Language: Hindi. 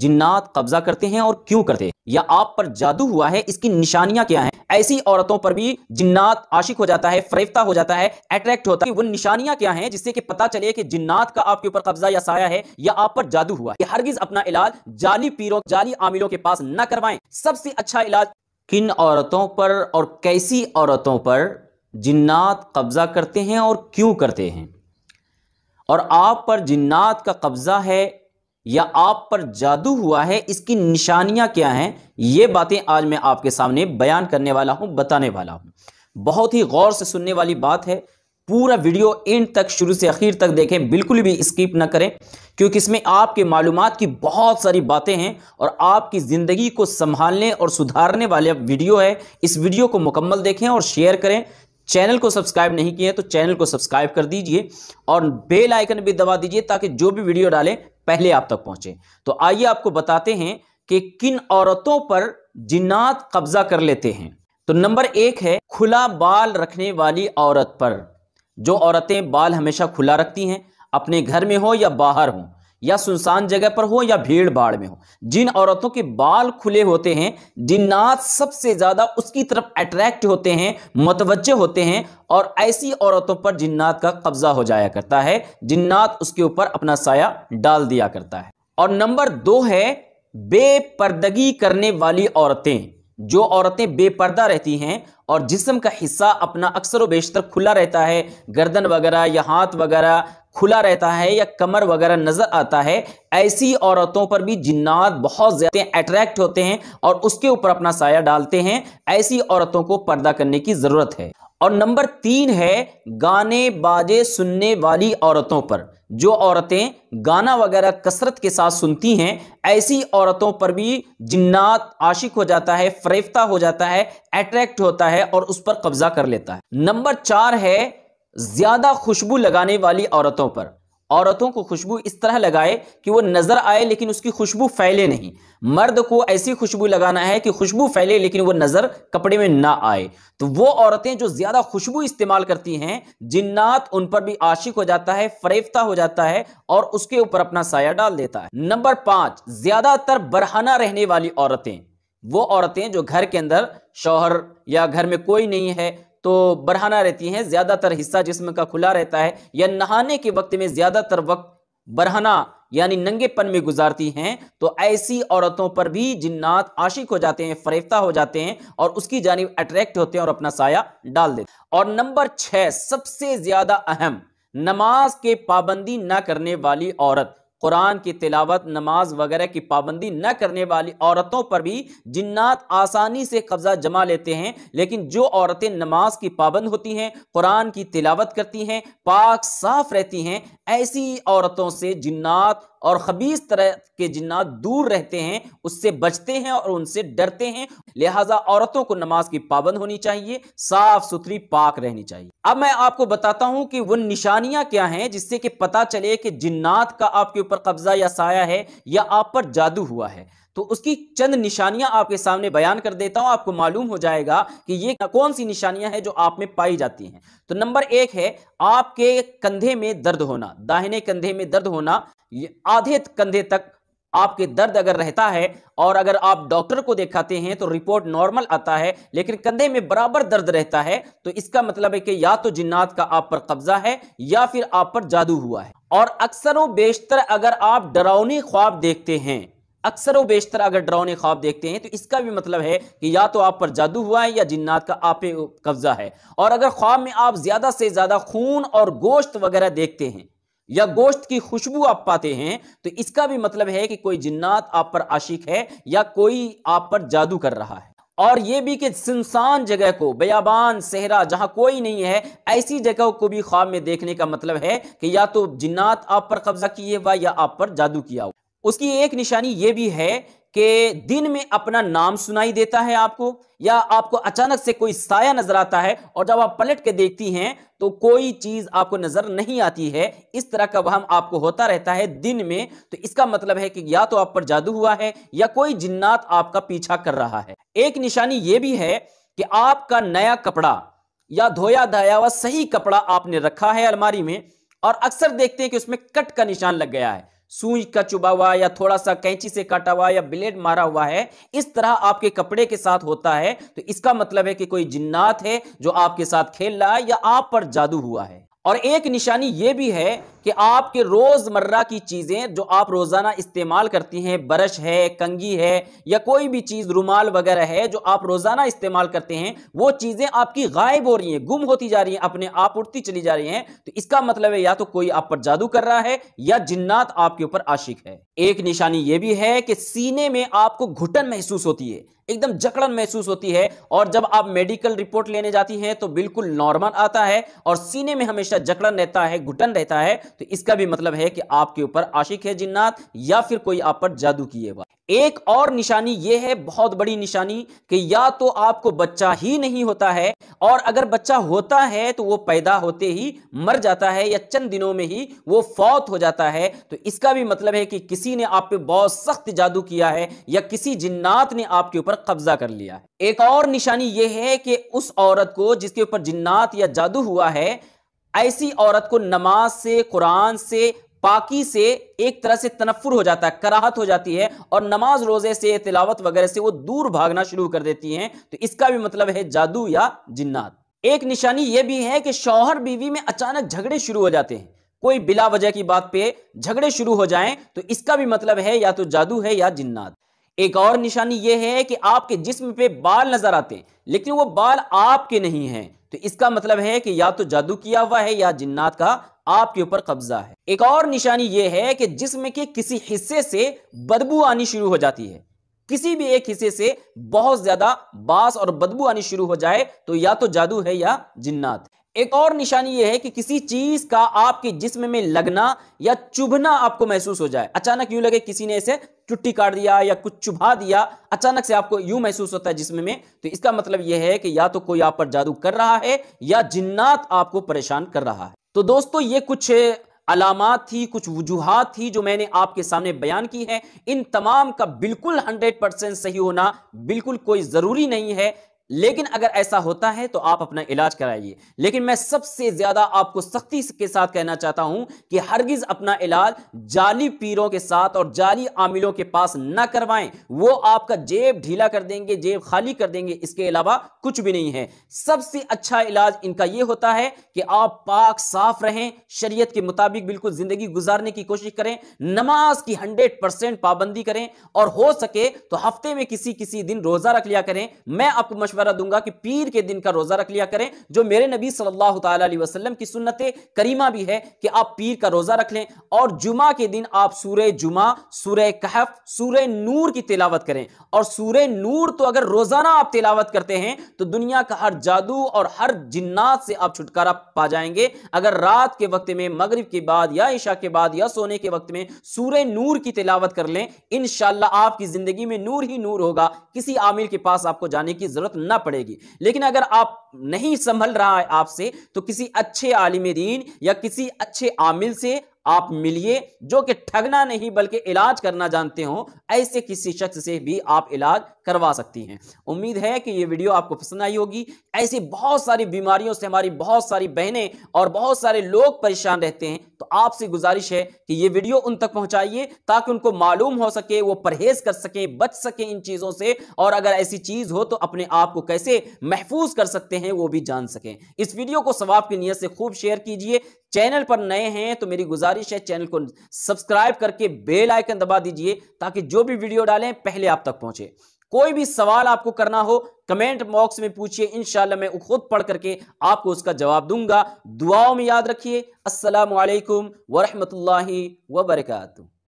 जिन्नात कब्जा करते हैं और क्यों करते हैं या आप पर जादू हुआ है इसकी निशानियां क्या हैं ऐसी औरतों पर भी जिन्नात आशिक हो जाता है फरेफ्ता हो जाता है अट्रैक्ट होता है वो निशानियां क्या हैं जिससे कि पता चले कि जिन्नात का आपके ऊपर कब्जा या साया है या आप पर जादू हुआ है हरगिज अपना इलाज जाली पीरों जाली आमिलों के पास न करवाएं सबसे अच्छा इलाज किन औरतों पर और कैसी औरतों पर जिन्नात कब्जा करते हैं और क्यों करते हैं और आप पर जिन्नात का कब्जा है या आप पर जादू हुआ है इसकी निशानियां क्या हैं ये बातें आज मैं आपके सामने बयान करने वाला हूं बताने वाला हूं बहुत ही गौर से सुनने वाली बात है पूरा वीडियो एंड तक शुरू से आखिर तक देखें बिल्कुल भी स्किप ना करें क्योंकि इसमें आपके मालूम की बहुत सारी बातें हैं और आपकी ज़िंदगी को संभालने और सुधारने वाले वीडियो है इस वीडियो को मुकम्मल देखें और शेयर करें चैनल को सब्सक्राइब नहीं किए तो चैनल को सब्सक्राइब कर दीजिए और बेल आइकन भी दबा दीजिए ताकि जो भी वीडियो डालें पहले आप तक पहुंचे तो आइए आपको बताते हैं कि किन औरतों पर जिन्नात कब्जा कर लेते हैं तो नंबर एक है खुला बाल रखने वाली औरत पर जो औरतें बाल हमेशा खुला रखती हैं अपने घर में हो या बाहर हों या सुनसान जगह पर हो या भीड़ भाड़ में हो जिन औरतों के बाल खुले होते हैं जिन्नात सबसे ज़्यादा उसकी तरफ अट्रैक्ट होते हैं मतवजे होते हैं और ऐसी औरतों पर जिन्नात का कब्ज़ा हो जाया करता है जिन्नात उसके ऊपर अपना साया डाल दिया करता है और नंबर दो है बेपर्दगी करने वाली औरतें जो औरतें बेपर्दा रहती हैं और जिसम का हिस्सा अपना अक्सर बेशतर खुला रहता है गर्दन वगैरह या हाथ वगैरह खुला रहता है या कमर वगैरह नज़र आता है ऐसी औरतों पर भी जिन्नात बहुत ज़्यादा अट्रैक्ट होते हैं और उसके ऊपर अपना साया डालते हैं ऐसी औरतों को पर्दा करने की ज़रूरत है और नंबर तीन है गाने बाजे सुनने वाली औरतों पर जो औरतें गाना वगैरह कसरत के साथ सुनती हैं ऐसी औरतों पर भी जिन्नात आशिक हो जाता है फरेफ्ता हो जाता है अट्रैक्ट होता है और उस पर कब्जा कर लेता है नंबर चार है ज्यादा खुशबू लगाने वाली औरतों पर औरतों को खुशबू इस तरह लगाए कि वो नजर आए लेकिन उसकी खुशबू फैले नहीं मर्द को ऐसी खुशबू लगाना है कि खुशबू फैले लेकिन वो नजर कपड़े में ना आए तो वो औरतें जो ज्यादा खुशबू इस्तेमाल करती हैं जिन्नात उन पर भी आशिक हो जाता है फरेफ्ता हो जाता है और उसके ऊपर अपना साया डाल देता है नंबर पांच ज्यादातर बरहना रहने वाली औरतें वो औरतें जो घर के अंदर शौहर या घर में कोई नहीं है तो बढ़ाना रहती हैं ज़्यादातर हिस्सा जिसम का खुला रहता है या नहाने के वक्त में ज़्यादातर वक्त बरहना यानी नंगेपन में गुजारती हैं तो ऐसी औरतों पर भी जिन्नात आशिक हो जाते हैं फरेफ्ता हो जाते हैं और उसकी जानब अट्रैक्ट होते हैं और अपना साया डाल देते हैं और नंबर छः सबसे ज़्यादा अहम नमाज के पाबंदी ना करने वाली औरत कुरान की तिलावत नमाज वगैरह की पाबंदी न करने वाली औरतों पर भी जिन्नात आसानी से कब्जा जमा लेते हैं लेकिन जो औरतें नमाज की पाबंद होती हैं कुरान की तिलावत करती हैं पाक साफ रहती हैं ऐसी औरतों से जिन्नात और खबीस तरह के जिन्नात दूर रहते हैं उससे बचते हैं और उनसे डरते हैं लिहाजा औरतों को नमाज की पाबंद होनी चाहिए साफ सुथरी पाक रहनी चाहिए अब मैं आपको बताता हूं कि वो निशानियां क्या हैं जिससे कि पता चले कि जिन्नात का आपके ऊपर कब्जा या साया है या आप पर जादू हुआ है तो उसकी चंद निशानियां आपके सामने बयान कर देता हूं आपको मालूम हो जाएगा कि ये कौन सी निशानियां हैं जो आप में पाई जाती हैं तो नंबर एक है आपके कंधे में दर्द होना दाहिने कंधे में दर्द होना आधे कंधे तक आपके दर्द अगर रहता है और अगर आप डॉक्टर को दिखाते हैं तो रिपोर्ट नॉर्मल आता है लेकिन कंधे में बराबर दर्द रहता है तो इसका मतलब है कि या तो जिन्नात का आप पर कब्जा है या फिर आप पर जादू हुआ है और अक्सरों बेशतर अगर आप डरावनी ख्वाब देखते हैं अक्सर व बेशतर अगर डरावने ख्वाब देखते हैं तो इसका भी मतलब है कि या तो आप पर जादू हुआ है या जिन्नात का आप कब्जा है और अगर ख्वाब में आप ज्यादा से ज्यादा खून और गोश्त वगैरह देखते हैं या गोश्त की खुशबू आप पाते हैं तो इसका भी मतलब है कि कोई जिन्नात आप पर आशिक है या कोई आप पर जादू कर रहा है और ये भी कि सुनसान जगह को बयाबान सेहरा जहां कोई नहीं है ऐसी जगह को भी ख्वाब में देखने का मतलब है कि या तो जिन्नात आप पर कब्जा किए हुआ या आप पर जादू किया हुआ उसकी एक निशानी यह भी है कि दिन में अपना नाम सुनाई देता है आपको या आपको अचानक से कोई साया नजर आता है और जब आप पलट के देखती हैं तो कोई चीज आपको नजर नहीं आती है इस तरह का वहम आपको होता रहता है दिन में तो इसका मतलब है कि या तो आप पर जादू हुआ है या कोई जिन्नात आपका पीछा कर रहा है एक निशानी यह भी है कि आपका नया कपड़ा या धोया धाया हुआ सही कपड़ा आपने रखा है अलमारी में और अक्सर देखते हैं कि उसमें कट का निशान लग गया है सूई का चुबा हुआ या थोड़ा सा कैंची से काटा हुआ या ब्लेड मारा हुआ है इस तरह आपके कपड़े के साथ होता है तो इसका मतलब है कि कोई जिन्नात है जो आपके साथ खेल रहा है या आप पर जादू हुआ है और एक निशानी यह भी है कि आपके रोज़मर्रा की चीज़ें जो आप रोज़ाना इस्तेमाल करती हैं ब्रश है कंगी है या कोई भी चीज़ रुमाल वगैरह है जो आप रोज़ाना इस्तेमाल करते हैं वो चीज़ें आपकी गायब हो रही हैं गुम होती जा रही हैं अपने आप उठती चली जा रही हैं तो इसका मतलब है या तो कोई आप पर जादू कर रहा है या जिन्नात आपके ऊपर आशिक है एक निशानी यह भी है कि सीने में आपको घुटन महसूस होती है एकदम जकड़न महसूस होती है और जब आप मेडिकल रिपोर्ट लेने जाती हैं तो बिल्कुल नॉर्मल आता है और सीने में हमेशा जकड़न रहता है घुटन रहता है तो इसका भी मतलब है कि आपके ऊपर आशिक है जिन्नात या फिर कोई आप पर जादू किए हुआ एक और निशानी यह है बहुत बड़ी निशानी कि या तो आपको बच्चा ही नहीं होता है और अगर बच्चा होता है तो वो पैदा होते ही मर जाता है या चंद दिनों में ही वो फौत हो जाता है तो इसका भी मतलब है कि किसी ने आप पे बहुत सख्त जादू किया है या किसी जिन्नात ने आपके ऊपर कब्जा कर लिया है एक और निशानी यह है कि उस औरत को जिसके ऊपर जिन्नात या जादू हुआ है ऐसी औरत को नमाज से कुरान से पाकी से एक तरह से तनफुर हो जाता है कराहत हो जाती है और नमाज रोजे से तिलावत वगैरह से वो दूर भागना शुरू कर देती हैं तो इसका भी मतलब है जादू या जिन्नात एक निशानी यह भी है कि शौहर बीवी में अचानक झगड़े शुरू हो जाते हैं कोई बिला वजह की बात पे झगड़े शुरू हो जाएं तो इसका भी मतलब है या तो जादू है या जिन्नात एक और निशानी यह है कि आपके जिस्म पे बाल नजर आते हैं लेकिन वो बाल आपके नहीं हैं तो इसका मतलब है कि या तो जादू किया हुआ है या जिन्नात का आपके ऊपर कब्जा है एक और निशानी यह है कि जिसम के किसी हिस्से से बदबू आनी शुरू हो जाती है किसी भी एक हिस्से से बहुत ज्यादा बास और बदबू आनी शुरू हो जाए तो या तो जादू है या जिन्नात एक और निशानी यह है कि किसी चीज का आपके जिस्म में लगना या चुभना आपको महसूस हो जाए अचानक यूं लगे किसी ने इसे चुट्टी काट दिया या कुछ चुभा दिया अचानक से आपको यूं महसूस होता है जिसम में तो इसका मतलब यह है कि या तो कोई आप पर जादू कर रहा है या जिन्नात आपको परेशान कर रहा है तो दोस्तों ये कुछ अलामत थी कुछ वजूहत थी जो मैंने आपके सामने बयान की है इन तमाम का बिल्कुल 100 परसेंट सही होना बिल्कुल कोई ज़रूरी नहीं है लेकिन अगर ऐसा होता है तो आप अपना इलाज कराइए लेकिन मैं सबसे ज्यादा आपको सख्ती के साथ कहना चाहता हूं कि हरगिज अपना इलाज जाली पीरों के साथ और जाली आमिलों के पास ना करवाएं वो आपका जेब ढीला कर देंगे जेब खाली कर देंगे इसके अलावा कुछ भी नहीं है सबसे अच्छा इलाज इनका यह होता है कि आप पाक साफ रहें शरीय के मुताबिक बिल्कुल जिंदगी गुजारने की कोशिश करें नमाज की हंड्रेड परसेंट पाबंदी करें और हो सके तो हफ्ते में किसी किसी दिन रोजा रख लिया करें मैं आपको मशवरा मशवरा दूंगा कि पीर के दिन का रोज़ा रख लिया करें जो मेरे नबी सल्लल्लाहु अलैहि वसल्लम की सुन्नत करीमा भी है कि आप पीर का रोज़ा रख लें और जुमा के दिन आप सूर्य जुमा सूर्य कहफ सूर्य नूर की तिलावत करें और सूर्य नूर तो अगर रोज़ाना आप तिलावत करते हैं तो दुनिया का हर जादू और हर जिन्नात से आप छुटकारा पा जाएंगे अगर रात के वक्त में मगरब के बाद या ईशा के बाद या सोने के वक्त में सूर्य नूर की तिलावत कर लें इन आपकी ज़िंदगी में नूर ही नूर होगा किसी आमिर के पास आपको जाने की ज़रूरत सुनना पड़ेगी लेकिन अगर आप नहीं संभल रहा है आपसे तो किसी अच्छे आलिम दीन या किसी अच्छे आमिल से आप मिलिए जो कि ठगना नहीं बल्कि इलाज करना जानते हो ऐसे किसी शख्स से भी आप इलाज करवा सकती हैं उम्मीद है कि ये वीडियो आपको पसंद आई होगी ऐसी बहुत सारी बीमारियों से हमारी बहुत सारी बहनें और बहुत सारे लोग परेशान रहते हैं तो आपसे गुजारिश है कि ये वीडियो उन तक पहुंचाइए ताकि उनको मालूम हो सके वो परहेज कर सके बच सके इन चीज़ों से और अगर ऐसी चीज़ हो तो अपने आप को कैसे महफूज कर सकते हैं वो भी जान सकें इस वीडियो को सवाब की नीयत से खूब शेयर कीजिए चैनल पर नए हैं तो मेरी गुजारिश है चैनल को सब्सक्राइब करके बेल आइकन दबा दीजिए ताकि जो भी वीडियो डालें पहले आप तक पहुंचे कोई भी सवाल आपको करना हो कमेंट बॉक्स में पूछिए इन मैं खुद पढ़ करके आपको उसका जवाब दूंगा दुआओं में याद रखिए वरहमत वरहमल वरकू